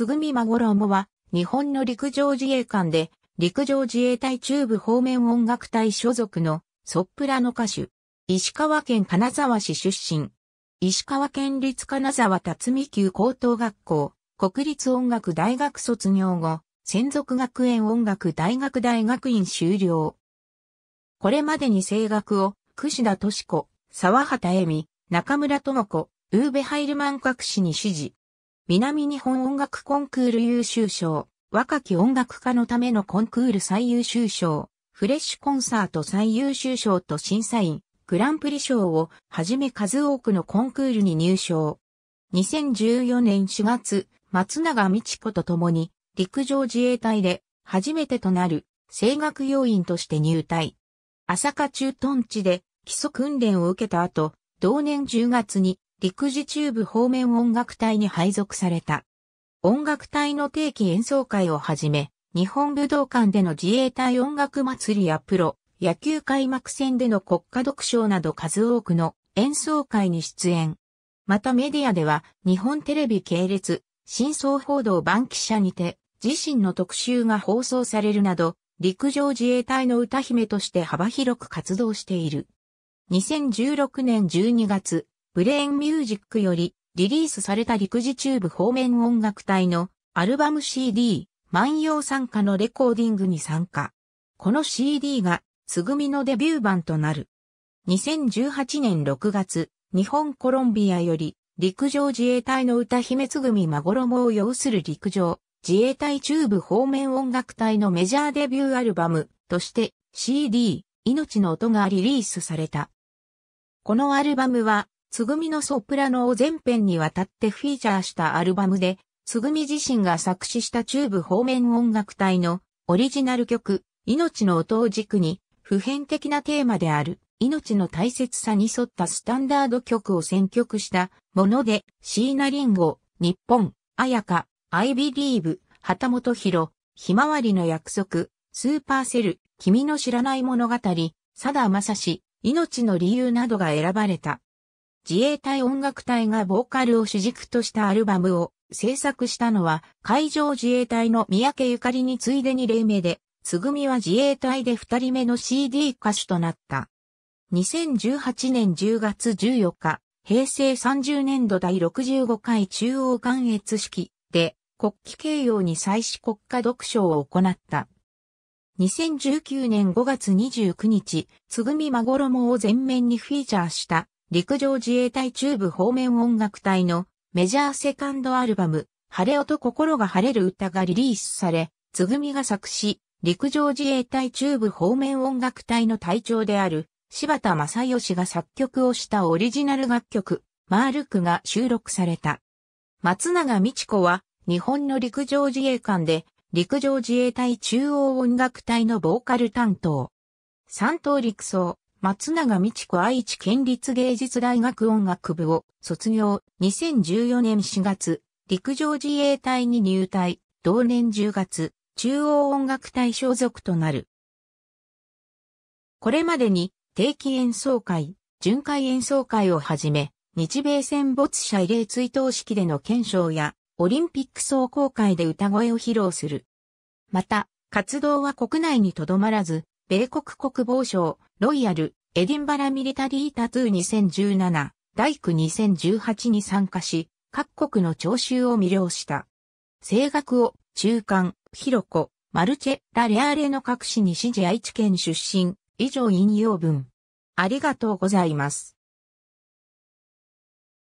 つぐみまごろもは、日本の陸上自衛官で、陸上自衛隊中部方面音楽隊所属のソップラの歌手。石川県金沢市出身。石川県立金沢辰巳級高等学校、国立音楽大学卒業後、専属学園音楽大学大学院修了。これまでに声楽を、串田敏子、沢畑恵美、中村智子、ウーベ・ハイルマン各氏に指示。南日本音楽コンクール優秀賞、若き音楽家のためのコンクール最優秀賞、フレッシュコンサート最優秀賞と審査員、グランプリ賞をはじめ数多くのコンクールに入賞。2014年4月、松永美智子と共に陸上自衛隊で初めてとなる声楽要員として入隊。朝霞駐屯地で基礎訓練を受けた後、同年10月に陸自中部方面音楽隊に配属された。音楽隊の定期演奏会をはじめ、日本武道館での自衛隊音楽祭りやプロ、野球開幕戦での国家独唱など数多くの演奏会に出演。またメディアでは、日本テレビ系列、真相報道番記者にて、自身の特集が放送されるなど、陸上自衛隊の歌姫として幅広く活動している。2016年12月、ブレーンミュージックよりリリースされた陸自チューブ方面音楽隊のアルバム CD 万葉参加のレコーディングに参加。この CD がつぐみのデビュー版となる。2018年6月、日本コロンビアより陸上自衛隊の歌姫つぐみまごろもを要する陸上自衛隊中部方面音楽隊のメジャーデビューアルバムとして CD 命の音がリリースされた。このアルバムはつぐみのソプラノを全編にわたってフィーチャーしたアルバムで、つぐみ自身が作詞した中部方面音楽隊のオリジナル曲、命の音を軸に、普遍的なテーマである、命の大切さに沿ったスタンダード曲を選曲したもので、椎名林檎、日本、綾香、アイビリーブ、旗本博、ひまわりの約束、スーパーセル、君の知らない物語、佐田さ史、命の理由などが選ばれた。自衛隊音楽隊がボーカルを主軸としたアルバムを制作したのは海上自衛隊の三宅ゆかりについでに例目で、つぐみは自衛隊で二人目の CD 歌手となった。2018年10月14日、平成30年度第65回中央関越式で国旗掲揚に祭祀国家読書を行った。2019年5月29日、つぐみまごろもを全面にフィーチャーした陸上自衛隊中部方面音楽隊のメジャーセカンドアルバム、晴れ音心が晴れる歌がリリースされ、つぐみが作詞、陸上自衛隊中部方面音楽隊の隊長である柴田正義が作曲をしたオリジナル楽曲、マールクが収録された。松永美智子は日本の陸上自衛官で陸上自衛隊中央音楽隊のボーカル担当。三等陸曹、松永美智子愛知県立芸術大学音楽部を卒業、2014年4月、陸上自衛隊に入隊、同年10月、中央音楽隊所属となる。これまでに定期演奏会、巡回演奏会をはじめ、日米戦没者慰霊追悼式での検証や、オリンピック総公会で歌声を披露する。また、活動は国内にとどまらず、米国国防省、ロイヤル、エディンバラミリタリータトゥー2017、大工2018に参加し、各国の聴衆を魅了した。声楽を、中間、ヒロコ、マルチェ、ラレアレの各市に支持愛知県出身、以上引用文。ありがとうございます。